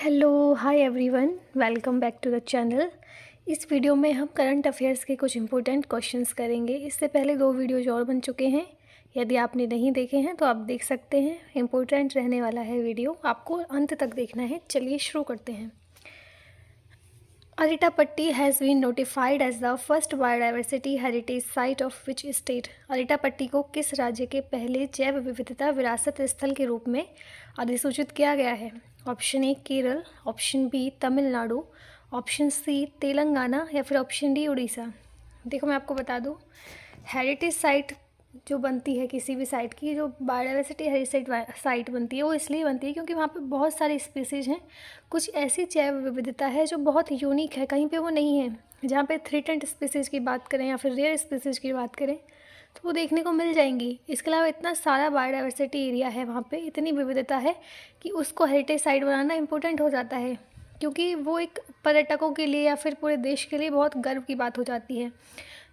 Hello hi everyone welcome back to the channel इस video में हम करंट अफेयर्स के कुछ इंपॉर्टेंट क्वेश्चंस करेंगे इससे पहले दो वीडियोज और बन चुके हैं यदि आपने नहीं देखे हैं तो आप देख सकते हैं इम्पोर्टेंट रहने वाला है वीडियो आपको अंत तक देखना है चलिए शुरू करते हैं Arittapatti has been notified as the first biodiversity heritage site of which state Arittapatti को किस राज्य के पहले जैव विविधता विरासत स्थल के रूप में अधिसूचित किया गया है option A Kerala option B Tamil Nadu option C Telangana या फिर ऑप्शन डी उड़ीसा देखो मैं आपको बता दूँ हेरिटेज साइट जो बनती है किसी भी साइट की जो बायोडाइवर्सिटी हेरिटेज साइट बनती है वो इसलिए बनती है क्योंकि वहाँ पे बहुत सारी स्पीसीज़ हैं कुछ ऐसी जैव विविधता है जो बहुत यूनिक है कहीं पे वो नहीं है जहाँ पे थ्रीटेंट स्पीसीज़ की बात करें या फिर रेयर स्पीसीज़ की बात करें तो वो देखने को मिल जाएंगी इसके अलावा इतना सारा बायोडाइवर्सिटी एरिया है वहाँ पर इतनी विविधता है कि उसको हेरिटेज साइट बनाना इंपॉर्टेंट हो जाता है क्योंकि वो एक पर्यटकों के लिए या फिर पूरे देश के लिए बहुत गर्व की बात हो जाती है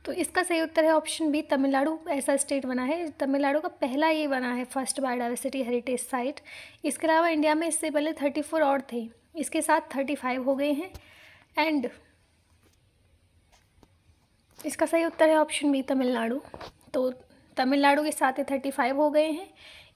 तो इसका सही उत्तर है ऑप्शन बी तमिलनाडु ऐसा स्टेट बना है तमिलनाडु का पहला ये बना है फर्स्ट बायोडाइवर्सिटी हेरिटेज साइट इसके अलावा इंडिया में इससे पहले थर्टी फोर और थे इसके साथ थर्टी फाइव हो गए हैं एंड इसका सही उत्तर है ऑप्शन बी तमिलनाडु तो तमिलनाडु के साथ ही थर्टी फाइव हो गए हैं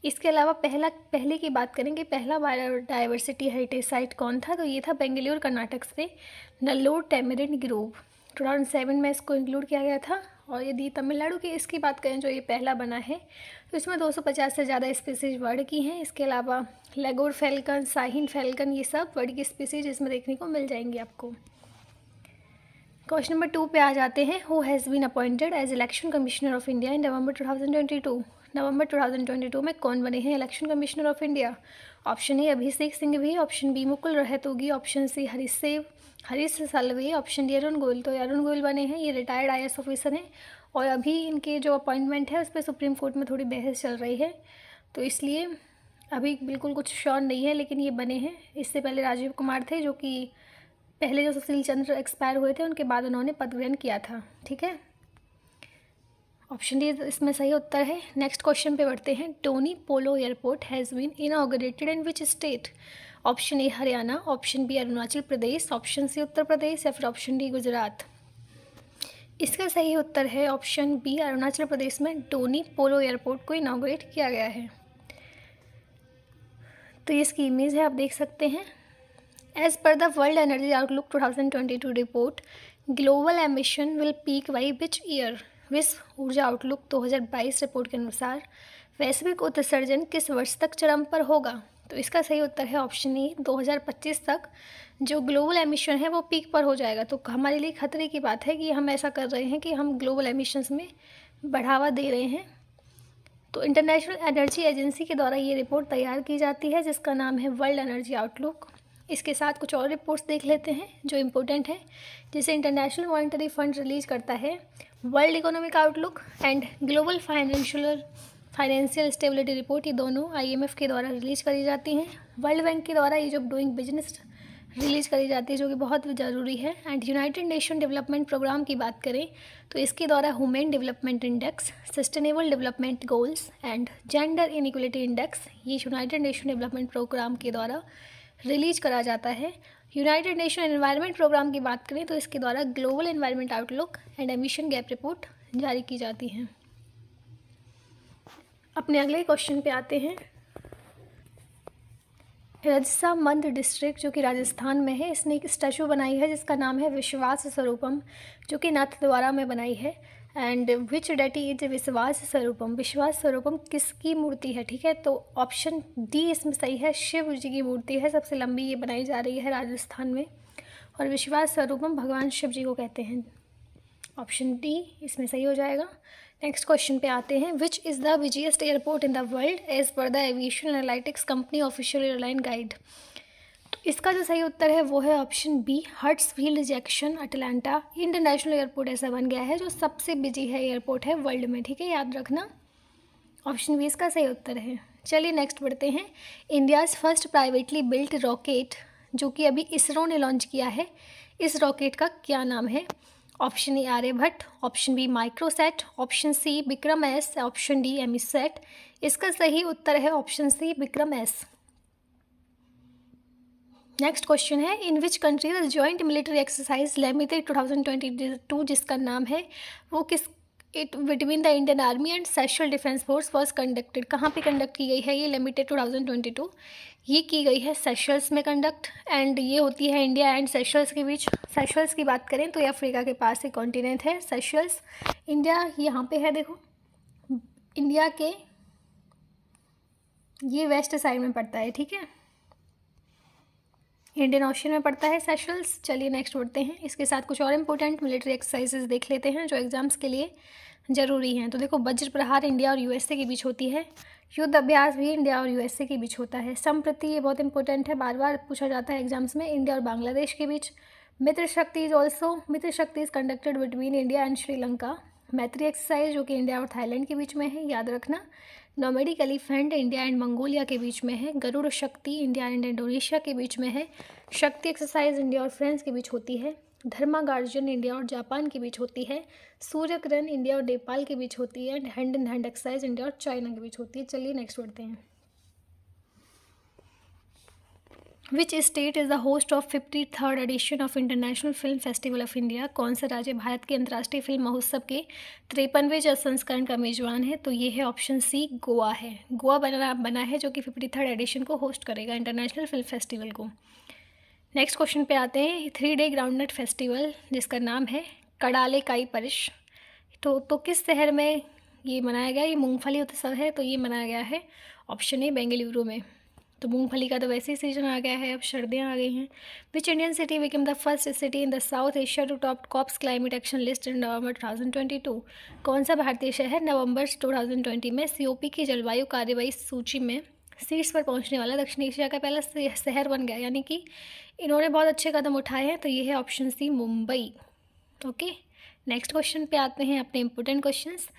इसके अलावा पहला पहले की बात करें कि पहला बायोडाइवर्सिटी हेरिटेज साइट कौन था तो ये था बेंगलुरु कर्नाटक से Nallur tamarind grove two thousand seven में इसको इंक्लूड किया गया था और यदि तमिलनाडु की इसकी बात करें जो ये पहला बना है तो इसमें 250 से ज़्यादा स्पीसीज वर्ड की हैं इसके अलावा लेगोर फेलकन साहिन फेलकन ये सब वर्ड की स्पीसीज इसमें देखने को मिल जाएंगी आपको क्वेश्चन नंबर टू पे आ जाते हैं who has been appointed as election commissioner of India in November two November two में कौन बने हैं election commissioner of India option A Abhishek Singh भी option B Mukul Rohatgi option C Harish सेव हरीश सालवी ऑप्शन डी अरुण गोयल तो अरुण गोयल बने हैं ये रिटायर्ड आई ऑफिसर हैं और अभी इनके जो अपॉइंटमेंट है उस पर सुप्रीम कोर्ट में थोड़ी बहस चल रही है तो इसलिए अभी बिल्कुल कुछ श्योर नहीं है लेकिन ये बने हैं इससे पहले राजीव कुमार थे जो कि पहले जो सुशील चंद्र एक्सपायर हुए थे उनके बाद उन्होंने पद ग्रहण किया था ठीक है ऑप्शन डी इसमें सही उत्तर है नेक्स्ट क्वेश्चन पे बढ़ते हैं Donyi Polo airport has been inaugurated in which state option A Haryana option B Arunachal Pradesh option C Uttar Pradesh या फिर ऑप्शन डी गुजरात इसका सही उत्तर है ऑप्शन बी अरुणाचल प्रदेश में डोनी पोलो एयरपोर्ट को इनाग्रेट किया गया है तो ये इसकी इमेज है आप देख सकते हैं as per the world energy outlook 2022 report global emission will peak by which year विश्व ऊर्जा आउटलुक 2022 रिपोर्ट के अनुसार वैश्विक उत्सर्जन किस वर्ष तक चरम पर होगा तो इसका सही उत्तर है ऑप्शन ई 2025 तक जो ग्लोबल एमिशन है वो पीक पर हो जाएगा तो हमारे लिए खतरे की बात है कि हम ऐसा कर रहे हैं कि हम ग्लोबल एमिशन्स में बढ़ावा दे रहे हैं तो इंटरनेशनल एनर्जी एजेंसी के द्वारा ये रिपोर्ट तैयार की जाती है जिसका नाम है वर्ल्ड एनर्जी आउटलुक इसके साथ कुछ और रिपोर्ट्स देख लेते हैं जो इम्पोर्टेंट हैं जिसे इंटरनेशनल मॉनिटरी फंड रिलीज करता है world economic outlook and global financial financial stability report ये दोनों आईएमएफ के द्वारा रिलीज करी जाती हैं वर्ल्ड बैंक के द्वारा ये जो डूइंग बिजनेस रिलीज करी जाती है जो कि बहुत ज़रूरी है and United Nation development programme की बात करें तो इसके द्वारा human development index sustainable development goals and gender inequality index ये यूनाइटेड नेशन डेवलपमेंट प्रोग्राम के द्वारा रिलीज करा जाता है यूनाइटेड नेशन एनवायरमेंट प्रोग्राम की बात करें तो इसके द्वारा global environment outlook and emission gap report जारी की जाती है अपने अगले क्वेश्चन पे आते हैं रजसा मंद डिस्ट्रिक्ट जो कि राजस्थान में है इसने एक स्टैचू बनाई है जिसका नाम है विश्वास स्वरूपम जो कि नाथ द्वारा में बनाई है एंड विच डेटी इज विश्वास स्वरूपम विश्वास स्वरूपम किसकी मूर्ति है ठीक है तो ऑप्शन डी इसमें सही है शिव जी की मूर्ति है सबसे लंबी ये बनाई जा रही है राजस्थान में और विश्वास स्वरूपम भगवान शिव जी को कहते हैं ऑप्शन डी इसमें सही हो जाएगा नेक्स्ट क्वेश्चन पे आते हैं which is the busiest airport in the world as per the aviation analytics company official airline guide तो इसका जो सही उत्तर है वो है ऑप्शन बी हर्ट्स Hartsfield Jackson Atlanta international airport ऐसा बन गया है जो सबसे बिजी है एयरपोर्ट है वर्ल्ड में ठीक है याद रखना ऑप्शन बी इसका सही उत्तर है चलिए नेक्स्ट बढ़ते हैं India's first privately built rocket जो कि अभी इसरो ने लॉन्च किया है इस रॉकेट का क्या नाम है option A Aryabhata option B Microsat option C Vikram S option D EMISAT इसका सही उत्तर है option C Vikram S next question है in which country the joint military exercise लेमिटेड टू थाउजेंड ट्वेंटी टू जिसका नाम है वो किस it between the Indian army and Seychelles defence force was conducted कहाँ पे कंडक्ट की गई है ये लिमिटेड टू थाउजेंड ट्वेंटी टू ये की गई है सेशल्स में कंडक्ट एंड ये होती है इंडिया एंड सेशल्स के बीच सेशल्स की बात करें तो ये अफ्रीका के पास एक कॉन्टिनेंट है सेशल्स इंडिया यहाँ पे है देखो इंडिया के ये वेस्ट साइड में पड़ता है ठीक है इंडियन ऑशियन में पड़ता है सेशल्स चलिए नेक्स्ट उठते हैं इसके साथ कुछ और इम्पोर्टेंट मिलिट्री एक्सरसाइजेज देख लेते हैं जो एग्ज़ाम्स के लिए ज़रूरी हैं तो देखो वज्र प्रहार इंडिया और यूएसए के बीच होती है युद्ध अभ्यास भी इंडिया और यूएसए के बीच होता है संप्रति ये बहुत इंपॉर्टेंट है बार बार पूछा जाता है एग्जाम्स में इंडिया और बांग्लादेश के बीच मित्र Shakti is also Mitra Shakti is conducted between India and Sri Lanka Maitri exercise जो कि इंडिया और थाईलैंड के बीच में है याद रखना nomadic elephant India and Mongolia के बीच में है गरुड़ शक्ति इंडिया एंड इंडोनेशिया के बीच में है शक्ति एक्सरसाइज इंडिया और फ्रांस के बीच होती है धर्मा गार्जियन इंडिया और जापान के बीच होती है सूर्य ग्रहण इंडिया और नेपाल के बीच होती है and hand in hand exercise India और चाइना के बीच होती है चलिए नेक्स्ट बढ़ते हैं which state is the host of fifty third edition of international film festival of India कौन सा राज्य भारत के अंतर्राष्ट्रीय फिल्म महोत्सव के तिरपनवे संस्करण का मेजबान है तो ये है ऑप्शन सी गोवा है गोवा बना बना है जो कि फिफ्टी थर्ड एडिशन को होस्ट करेगा इंटरनेशनल फिल्म फेस्टिवल को नेक्स्ट क्वेश्चन पे आते हैं थ्री डे ग्राउंडनट फेस्टिवल जिसका नाम है कड़ाले काई परिश तो, तो किस शहर में ये मनाया गया ये मूंगफली उत्सव है तो ये मनाया गया है ऑप्शन ए बेंगलुरु में तो मूंगफली का तो वैसे ही सीजन आ गया है अब सर्दियाँ आ गई हैं which Indian city become the first city in the South Asia to top cops climate action list in November 2022 कौन सा भारतीय शहर नवंबर 2020 में सीओपी की जलवायु कार्यवाही सूची में सीट्स पर पहुंचने वाला दक्षिण एशिया का पहला शहर बन गया यानी कि इन्होंने बहुत अच्छे कदम उठाए हैं तो ये है option C Mumbai okay next question पे आते हैं अपने इंपॉर्टेंट क्वेश्चंस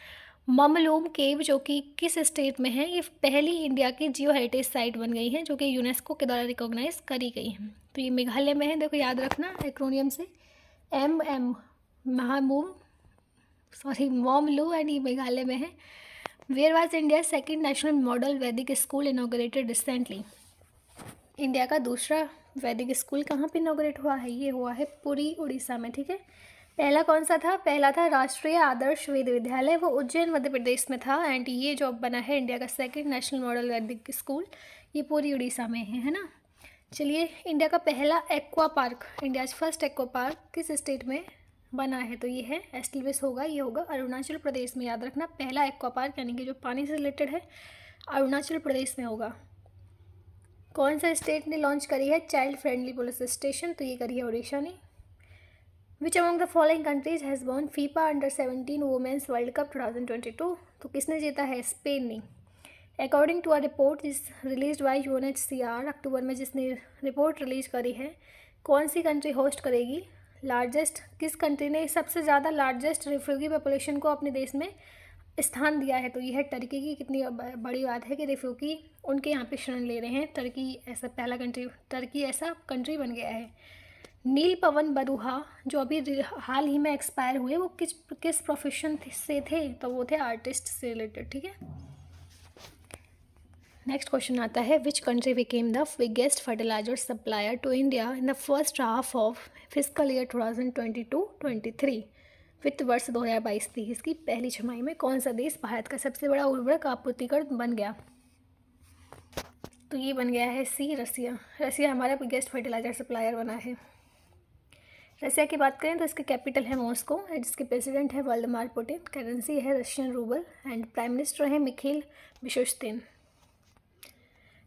ममलोम केव जो कि किस स्टेट में है ये पहली इंडिया की जियो हेरिटेज साइट बन गई है जो कि यूनेस्को के द्वारा रिकॉग्नाइज करी गई है तो ये मेघालय में है देखो याद रखना एक्रोनियम से एम एम महामोम सॉरी मोमलू एंड ये मेघालय में है where was India second national model Vedic school inaugurated recently India का दूसरा वैदिक स्कूल कहाँ पर इनोग्रेट हुआ है ये हुआ है पूरी उड़ीसा में ठीक है पहला कौन सा था पहला था राष्ट्रीय आदर्श वेद विद्यालय वो उज्जैन मध्य प्रदेश में था एंड ये जॉब बना है इंडिया का second national model Vedic school ये पूरी उड़ीसा में है है ना चलिए इंडिया का पहला aqua park India first aqua park किस स्टेट में बना है तो ये है एस्टिलवेस होगा ये होगा अरुणाचल प्रदेश में याद रखना पहला एक्वा पार्क यानी कि जो पानी से रिलेटेड है अरुणाचल प्रदेश में होगा कौन सा स्टेट ने लॉन्च करी है चाइल्ड फ्रेंडली पुलिस स्टेशन तो ये करी है उड़ीसा ने which among the following countries has won FIFA under seventeen women's world cup two thousand twenty two तो किसने जीता है स्पेन ने अकॉर्डिंग टू अ रिपोर्ट जिस release by UN H C R October में जिसने रिपोर्ट रिलीज करी है कौन सी कंट्री होस्ट करेगी लार्जेस्ट किस कंट्री ने सबसे ज़्यादा लार्जेस्ट रिफ्यूगी पॉपुलेशन को अपने देश में स्थान दिया है तो यह टर्की की कितनी बड़ी बात है कि रिफ्यूगी उनके यहाँ पे शरण ले रहे हैं टर्की ऐसा पहला कंट्री टर्की ऐसा कंट्री बन गया है नील पवन बरूहा जो अभी हाल ही में एक्सपायर हुए वो किस किस प्रोफेशन से थे तो वो थे आर्टिस्ट से रिलेटेड ठीक है नेक्स्ट क्वेश्चन आता है which country became the biggest fertilizer supplier to India in the first half of fiscal year two thousand twenty two twenty three वित्त वर्ष दो हज़ार बाईस तेईस की पहली छमाई में कौन सा देश भारत का सबसे बड़ा उर्वरक आपूर्तिकर बन गया तो ये बन गया है सी रसिया रसिया हमारा बिगेस्ट फर्टिलाइजर सप्लायर बना है रसिया की बात करें तो इसके कैपिटल है मॉस्को जिसके प्रेसिडेंट है वर्ल्डमार पुटिन करेंसी है Russian rouble and prime minister है मिखिल बिशोस्तिन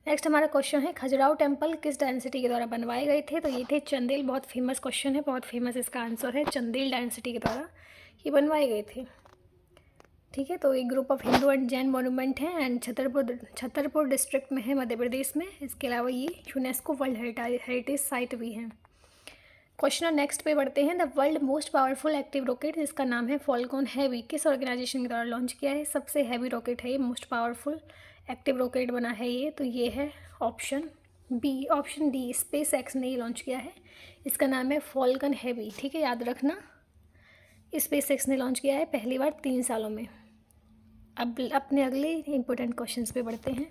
नेक्स्ट हमारा क्वेश्चन है खजुराव टेम्पल किस डायनेसिटी के द्वारा बनवाए गए थे तो ये थे चंदेल बहुत फेमस क्वेश्चन है बहुत फेमस इसका आंसर है चंदेल डायनेसिटी के द्वारा ये बनवाए गए थे ठीक है तो एक group of Hindu and Jain monument हैं एंड छतरपुर छतरपुर डिस्ट्रिक्ट में है मध्य प्रदेश में इसके अलावा ये यूनेस्को वर्ल्ड हेरिटेज साइट भी है क्वेश्चन और नेक्स्ट पे बढ़ते हैं the world most powerful active rocket जिसका नाम है फॉलकॉन हैवी किस ऑर्गेनाइजेशन के द्वारा लॉन्च किया है सबसे हैवी रॉकेट है ये मोस्ट पावरफुल एक्टिव रॉकेट बना है ये तो ये है option B option D SpaceX ने ये लॉन्च किया है इसका नाम है फॉलकन हैवी ठीक है याद रखना स्पेस एक्स ने लॉन्च किया है पहली बार तीन सालों में अब अपने अगले इंपॉर्टेंट क्वेश्चन पे बढ़ते हैं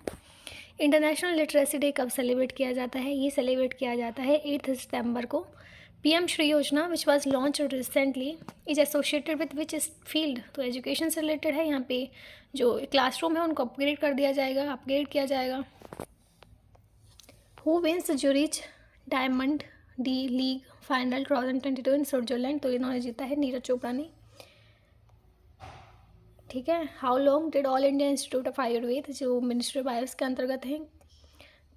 इंटरनेशनल लिटरेसी डे कब सेलिब्रेट किया जाता है ये सेलिब्रेट किया जाता है एट्थ सितंबर को PM Shri Yojana which was launch recently is associated with which इस फील्ड तो एजुकेशन से रिलेटेड है यहाँ पे जो क्लासरूम है उनको अपग्रेड कर दिया जाएगा अपग्रेड किया जाएगा who wins Zurich Diamond the league final two thousand twenty two in Switzerland तो इन्होंने जीता है नीरज चोपड़ा ने ठीक है how long did All India Institute of Ayurveda जो मिनिस्ट्री ऑफ आयुर्स के अंतर्गत हैं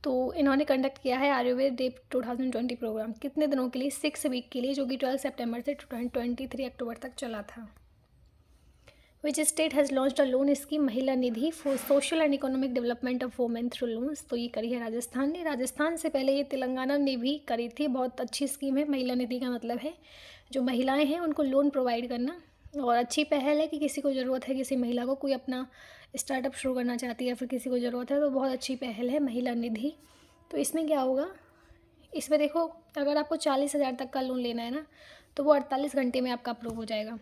तो इन्होंने कंडक्ट किया है आयुर्वेद डे 2020 प्रोग्राम कितने दिनों के लिए सिक्स वीक के लिए जो कि ट्वेल्थ सितंबर से ट्वेंटी थ्री अक्टूबर तक चला था which state has launch a loan scheme Mahila Nidhi for social and economic development of women through loans तो ये करी है राजस्थान ने राजस्थान से पहले ये तेलंगाना ने भी करी थी बहुत अच्छी स्कीम है महिला निधि का मतलब है जो महिलाएं हैं उनको लोन प्रोवाइड करना और अच्छी पहल है कि किसी को ज़रूरत है किसी महिला को कोई अपना स्टार्टअप शुरू करना चाहती है या फिर किसी को ज़रूरत है तो बहुत अच्छी पहल है महिला निधि तो इसमें क्या होगा इसमें देखो अगर आपको चालीस हज़ार तक का लोन लेना है ना तो वो अड़तालीस घंटे में आपका अप्रूव हो जाएगा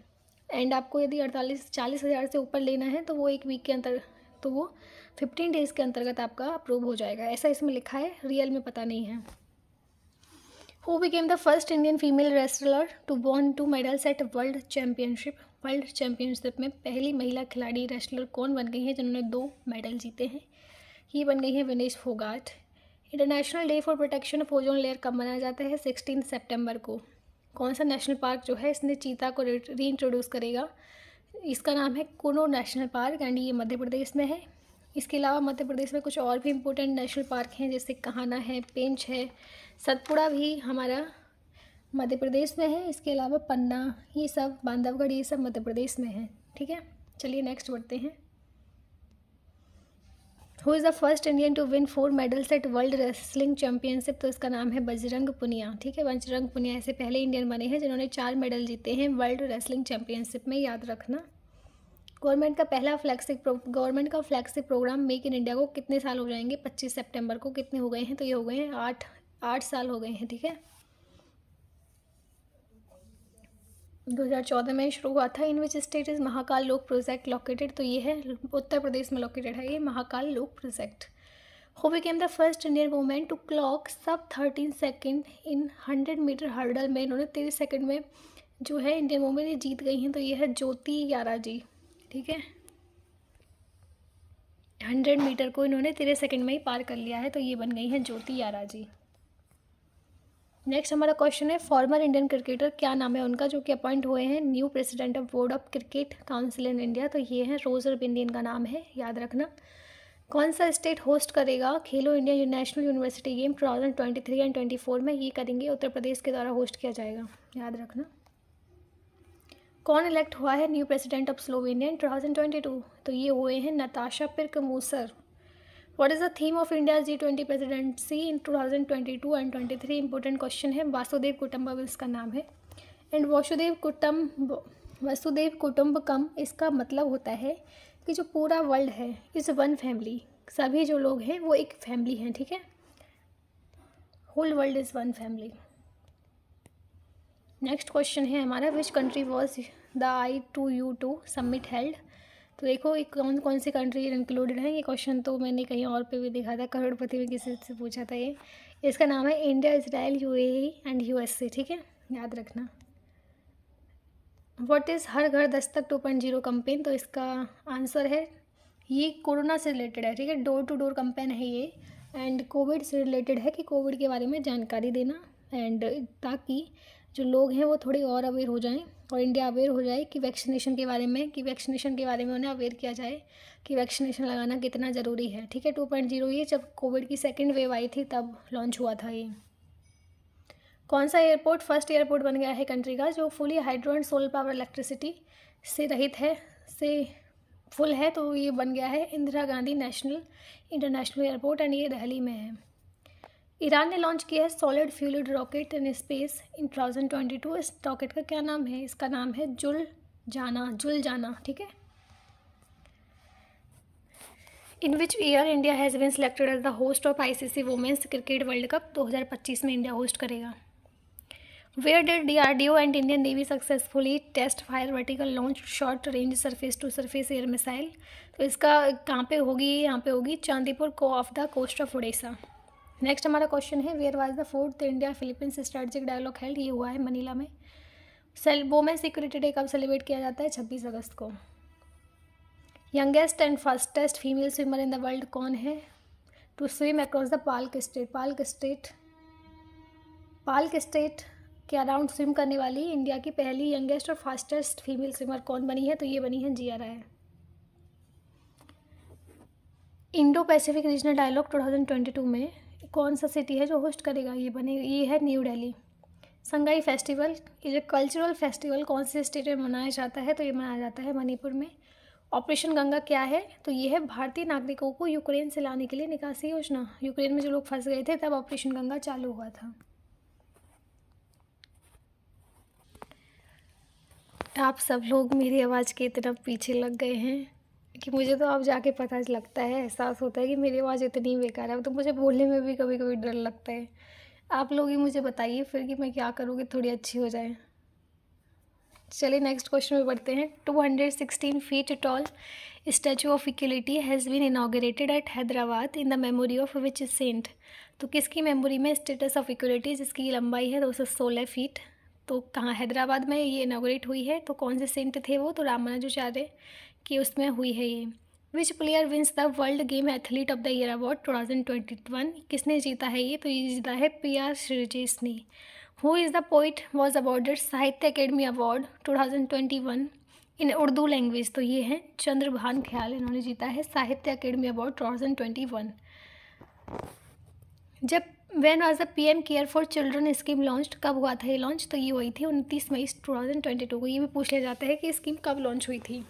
एंड आपको यदि अड़तालीस चालीस हज़ार से ऊपर लेना है तो वो एक वीक के अंतर तो वो फिफ्टीन डेज़ के अंतर्गत आपका अप्रूव हो जाएगा ऐसा इसमें लिखा है रियल में पता नहीं है who became the first Indian female wrestler to won two medals at world Championship. World championship में पहली महिला खिलाड़ी रेस्लर कौन बन गई है जिन्होंने दो मेडल जीते हैं ये बन गई है Vinesh Phogat international day for protection of ozone layer कब मनाया जाता है सिक्सटीन सेप्टेम्बर को कौन सा नेशनल पार्क जो है इसने चीता को री इंट्रोड्यूस करेगा इसका नाम है कोनो नेशनल पार्क एंड ये मध्य प्रदेश में है इसके अलावा मध्य प्रदेश में कुछ और भी इम्पोर्टेंट नेशनल पार्क हैं जैसे कहाना है पेंच है सतपुड़ा भी हमारा मध्य प्रदेश में है इसके अलावा पन्ना ये सब बांधवगढ़ ये सब मध्य प्रदेश में है ठीक है चलिए नेक्स्ट बढ़ते हैं who is the first Indian to win four medals at world wrestling championship तो इसका नाम है बजरंग पुनिया ठीक है बजरंग पुनिया ऐसे पहले इंडियन बने हैं जिन्होंने चार मेडल जीते हैं वर्ल्ड रेसलिंग चैम्पियनशिप में याद रखना गवर्नमेंट का पहला फ्लैगशिप गवर्नमेंट का flagship programme make in India को कितने साल हो जाएंगे पच्चीस सितंबर को कितने हो गए हैं तो ये हो गए हैं आठ आठ साल हो गए हैं ठीक है 2014 में शुरू हुआ था in which state is Mahakal Lok project located तो ये है उत्तर प्रदेश में लोकेटेड है ये Mahakal Lok project who became the first Indian women to clock sub thirteen second in hundred metre hurdle में इन्होंने तेईस सेकेंड में जो है इंडियन वुमेन ये जीत गई हैं तो ये है ज्योति यारा जी ठीक है हंड्रेड मीटर को इन्होंने तेरह सेकंड में ही पार कर लिया है तो ये बन गई हैं ज्योति यारा जी नेक्स्ट हमारा क्वेश्चन है फॉर्मर इंडियन क्रिकेटर क्या नाम है उनका जो कि अपॉइंट हुए हैं new president of board of cricket council in India तो ये हैं रोजर बिंदी इनका नाम है याद रखना कौन सा स्टेट होस्ट करेगा Khelo India national university game two thousand twenty three and twenty four में ये करेंगे उत्तर प्रदेश के द्वारा होस्ट किया जाएगा याद रखना कौन इलेक्ट हुआ है new president of Slovenia in two thousand twenty two तो ये हुए हैं Natasha Musar what is the theme of India G twenty presidency in two thousand twenty two and twenty three important question है वासुदेव कुटुम्ब इसका नाम है एंड वासुदेव कुटुम्ब वसुदेव कुटुम्बकम इसका मतलब होता है कि जो पूरा वर्ल्ड है इज़ वन फैमिली सभी जो लोग हैं वो एक फैमिली हैं ठीक है whole world is one family next question है हमारा which country was the I two U two summit held तो देखो एक कौन कौन सी कंट्री इंक्लूडेड है ये क्वेश्चन तो मैंने कहीं और पे भी देखा था करोड़पति में किसी से पूछा था ये इसका नाम है India Israel U and U ठीक है याद रखना वॉट इज़ हर घर दस्तक टू पॉइंट जीरो कंपेन तो इसका आंसर है ये कोरोना से रिलेटेड है ठीक है डोर टू डोर कंपेन है ये एंड कोविड से रिलेटेड है कि कोविड के बारे में जानकारी देना एंड ताकि जो लोग हैं वो थोड़े और अवेयर हो जाएं और इंडिया अवेयर हो जाए कि वैक्सीनेशन के बारे में कि वैक्सीनेशन के बारे में उन्हें अवेयर किया जाए कि वैक्सीनेशन लगाना कितना ज़रूरी है ठीक है टू पॉइंट जीरो ये जब कोविड की सेकेंड वेव आई थी तब लॉन्च हुआ था ये कौन सा एयरपोर्ट फर्स्ट एयरपोर्ट बन गया है कंट्री का जो fully hydro and solar power electricity से रहित है से फुल है तो ये बन गया है Indira Gandhi national international airport and ये दिल्ली में है ईरान ने लॉन्च किया है solid fuelled rocket in space in twenty two इस रॉकेट का क्या नाम है इसका नाम है जुल जाना जुल जाना ठीक है in which year India has been selected as the host of ICC women's cricket world cup 2025 में इंडिया होस्ट करेगा where did D R D O and Indian navy successfully test fire vertical launch short range surface to surface air missile तो इसका कहाँ पे होगी यहाँ पे होगी चांदीपुर को off the coast of Orissa next हमारा क्वेश्चन है where was the fourth India Philippines strategic dialogue held ये हुआ है मनीला में सेल वोमेन सिक्योरिटी डे कब सेलिब्रेट किया जाता है छब्बीस अगस्त को youngest and fastest female swimmer in the world कौन है to swim across the park strait palk strait palk strait के अराउंड स्विम करने वाली इंडिया की पहली यंगेस्ट और फास्टेस्ट फीमेल स्विमर कौन बनी है तो ये बनी है Jiya Rai Indo Pacific regional dialogue 2022 में कौन सा सिटी है जो होस्ट करेगा ये बने ये है न्यू डेली संगाई फेस्टिवल ये कल्चरल फेस्टिवल कौन से स्टेट में मनाया जाता है तो ये मनाया जाता है मणिपुर में ऑपरेशन गंगा क्या है तो ये है भारतीय नागरिकों को यूक्रेन से लाने के लिए निकासी योजना यूक्रेन में जो लोग फंस गए थे तब ऑपरेशन गंगा चालू हुआ था आप सब लोग मेरी आवाज़ के इतना पीछे लग गए हैं कि मुझे तो अब जाके पता लगता है एहसास होता है कि मेरी आवाज़ इतनी बेकार है तो मुझे बोलने में भी कभी कभी डर लगता है आप लोग ही मुझे बताइए फिर कि मैं क्या करूँ कि थोड़ी अच्छी हो जाए चलिए नेक्स्ट क्वेश्चन में पढ़ते हैं two hundred sixteen feet tall statue of equality has been inaugurated at Hyderabad in the memory of which saint तो किसकी मेमोरी में स्टेटस ऑफ इक्वलिटी जिसकी लंबाई है दो सौ सोलह फीट तो कहाँ हैदराबाद में ये इनागरेट हुई है तो कौन से सेंट थे वो तो रामानुजाचार्य कि उसमें हुई है ये which player wins the world games athlete of the year award two thousand twenty one किसने जीता है ये तो ये जीता है पी आर श्रीजेश ने who is the poet was awarded Sahitya academy award two thousand twenty one in Urdu language तो ये है चंद्रभान ख्याल इन्होंने जीता है Sahitya academy award two thousand twenty one जब when was the P M केयर फॉर चिल्ड्रन स्कीम लॉन्च कब हुआ था ये लॉन्च तो ये हुई थी उनतीस मई टू थाउजेंड ट्वेंटी टू को ये भी पूछ लिया जाता है कि स्कीम कब लॉन्च हुई थी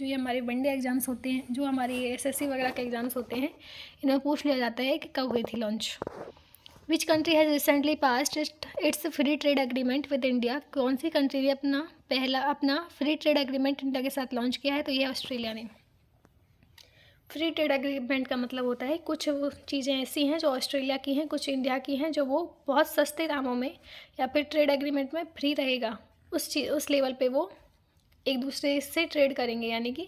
जो ये हमारे वनडे एग्ज़ाम्स होते हैं जो हमारे एस एस सी वगैरह के एग्ज़ाम्स होते हैं इनमें पूछ लिया जाता है कि कब हुई थी launch which country has recently passed its free trade agreement with India कौन सी कंट्री ने अपना पहला अपना फ्री ट्रेड एग्रीमेंट इंडिया के साथ लॉन्च किया है तो ये ऑस्ट्रेलिया ने फ्री ट्रेड एग्रीमेंट का मतलब होता है कुछ चीज़ें ऐसी हैं जो ऑस्ट्रेलिया की हैं कुछ इंडिया की हैं जो वो बहुत सस्ते दामों में या फिर ट्रेड एग्रीमेंट में फ्री रहेगा उस चीज उस लेवल पे वो एक दूसरे से ट्रेड करेंगे यानी कि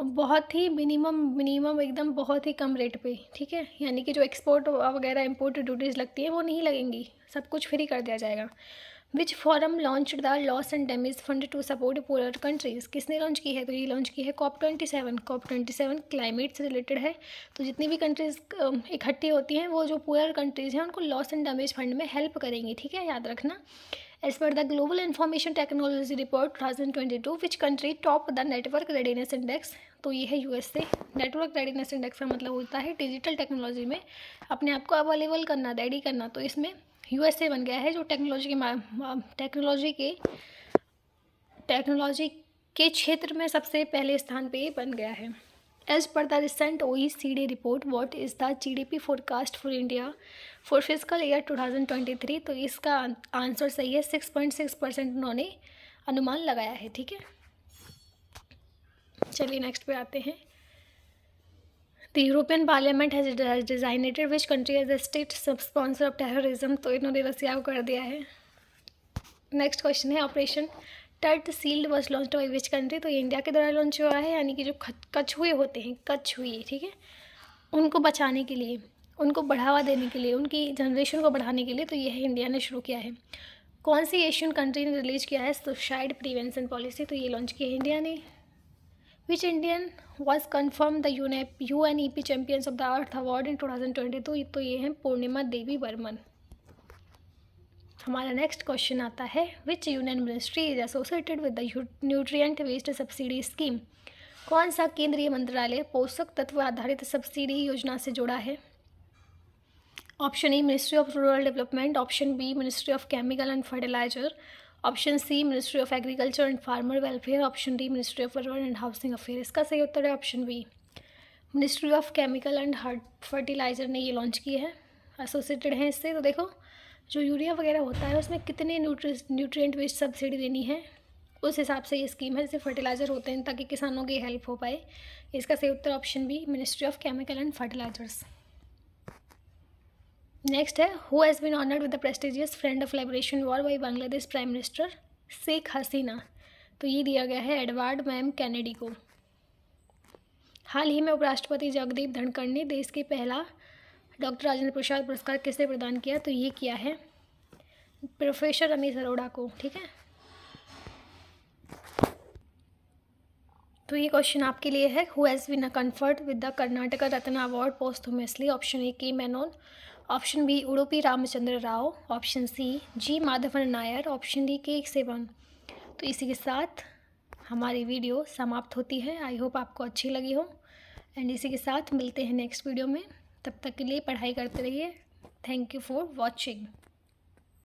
बहुत ही मिनिमम मिनिमम एकदम बहुत ही कम रेट पे ठीक है यानी कि जो एक्सपोर्ट वगैरह इम्पोर्ट ड्यूटीज़ लगती है वो नहीं लगेंगी सब कुछ फ्री कर दिया जाएगा which forum launch the loss and damage fund to support polar countries किसने लॉन्च की है तो ये लॉन्च की है COP twenty seven COP twenty seven climate से रिलेटेड है तो जितनी भी कंट्रीज़ इकट्ठी होती हैं वो जो पोलर कंट्रीज़ हैं उनको लॉस एंड डैमेज फंड में हेल्प करेंगी ठीक है याद रखना as per global information technology report two thousand twenty two which country top the network readiness index तो ये है यूएसए नेटवर्क रेडीनेस इंडेक्स का मतलब होता है डिजिटल टेक्नोलॉजी में अपने आप को अवेलेबल करना रेडी करना तो इसमें यूएसए बन गया है जो टेक्नोलॉजी के टेक्नोलॉजी के टेक्नोलॉजी के क्षेत्र में सबसे पहले स्थान पर बन गया है as per the recent O C D report what is the G D P forecast for India for physical year two thousand twenty three तो इसका आंसर सही है सिक्स पॉइंट सिक्स परसेंट उन्होंने अनुमान लगाया है ठीक है चलिए नेक्स्ट पे आते हैं the European parliament has designated which country as the state sponsor of terrorism तो इन्होंने रसिया कर दिया है नेक्स्ट क्वेश्चन है operation turt shield was launch by which country तो ये इंडिया के द्वारा लॉन्च हुआ है यानी कि जो कछुए होते हैं कछुए ठीक है उनको बचाने के लिए उनको बढ़ावा देने के लिए उनकी जनरेशन को बढ़ाने के लिए तो यह इंडिया ने शुरू किया है कौन सी एशियन कंट्री ने रिलीज किया है सुसाइड प्रिवेंशन पॉलिसी तो ये लॉन्च की है इंडिया ने which Indian was confirm the UNEP U N E P champions of the earth award in two thousand twenty two तो ये हैं पूर्णिमा देवी बर्मन हमारा नेक्स्ट क्वेश्चन आता है which union ministry is associated with the nutrient waste subsidy scheme कौन सा केंद्रीय मंत्रालय पोषक तत्व आधारित सब्सिडी योजना से जुड़ा है option A ministry of rural development option B ministry of chemical and fertiliser option C ministry of agriculture and farmer welfare option D ministry of urban and housing affair इसका सही उत्तर है option B ministry of chemical and fertiliser ने ये launch की है associated हैं इससे तो देखो जो यूरिया वगैरह होता है उसमें कितने न्यूट्रिस न्यूट्रिएंट वेस्ट सब्सिडी देनी है उस हिसाब से ये स्कीम है जैसे फर्टिलाइज़र होते हैं ताकि किसानों की हेल्प हो पाए इसका उत्तर ऑप्शन भी ministry of chemical and fertilisers next है who has been honoured with the prestigious friend of liberation war by Bangladesh prime minister Sheikh Hasina तो ये दिया गया है एडवार्ड मैम कैनेडी को हाल ही में उपराष्ट्रपति जगदीप धनखड़ ने देश के पहला डॉक्टर राजेंद्र प्रसाद पुरस्कार किसने प्रदान किया तो ये किया है प्रोफेसर रमेश अरोड़ा को ठीक है तो ये क्वेश्चन आपके लिए है who has been a conferred with the Karnataka Ratna award posthumously option A K Menon option B Udupi Ramachandra Rao option C G Madhavan Nair option D K Sivan तो इसी के साथ हमारी वीडियो समाप्त होती है आई होप आपको अच्छी लगी हो एंड इसी के साथ मिलते हैं नेक्स्ट वीडियो में तब तक के लिए पढ़ाई करते रहिए थैंक यू फॉर वॉचिंग